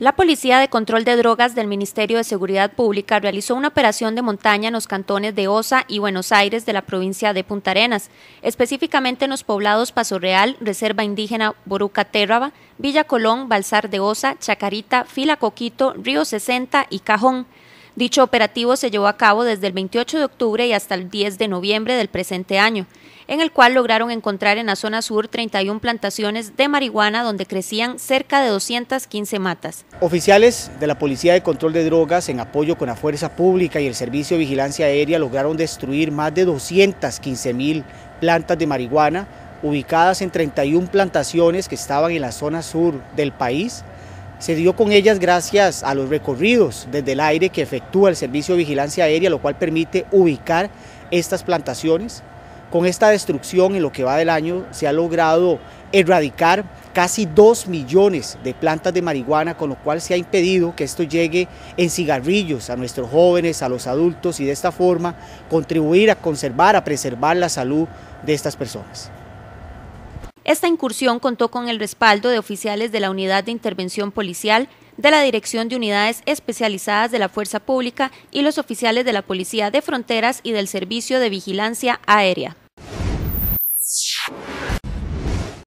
La Policía de Control de Drogas del Ministerio de Seguridad Pública realizó una operación de montaña en los cantones de Osa y Buenos Aires de la provincia de Punta Arenas, específicamente en los poblados Paso Real, Reserva Indígena Boruca Terraba, Villa Colón, Balsar de Osa, Chacarita, Fila Coquito, Río 60 y Cajón. Dicho operativo se llevó a cabo desde el 28 de octubre y hasta el 10 de noviembre del presente año, en el cual lograron encontrar en la zona sur 31 plantaciones de marihuana donde crecían cerca de 215 matas. Oficiales de la Policía de Control de Drogas, en apoyo con la Fuerza Pública y el Servicio de Vigilancia Aérea, lograron destruir más de 215 mil plantas de marihuana ubicadas en 31 plantaciones que estaban en la zona sur del país se dio con ellas gracias a los recorridos desde el aire que efectúa el Servicio de Vigilancia Aérea, lo cual permite ubicar estas plantaciones. Con esta destrucción en lo que va del año se ha logrado erradicar casi 2 millones de plantas de marihuana, con lo cual se ha impedido que esto llegue en cigarrillos a nuestros jóvenes, a los adultos y de esta forma contribuir a conservar, a preservar la salud de estas personas. Esta incursión contó con el respaldo de oficiales de la Unidad de Intervención Policial, de la Dirección de Unidades Especializadas de la Fuerza Pública y los oficiales de la Policía de Fronteras y del Servicio de Vigilancia Aérea.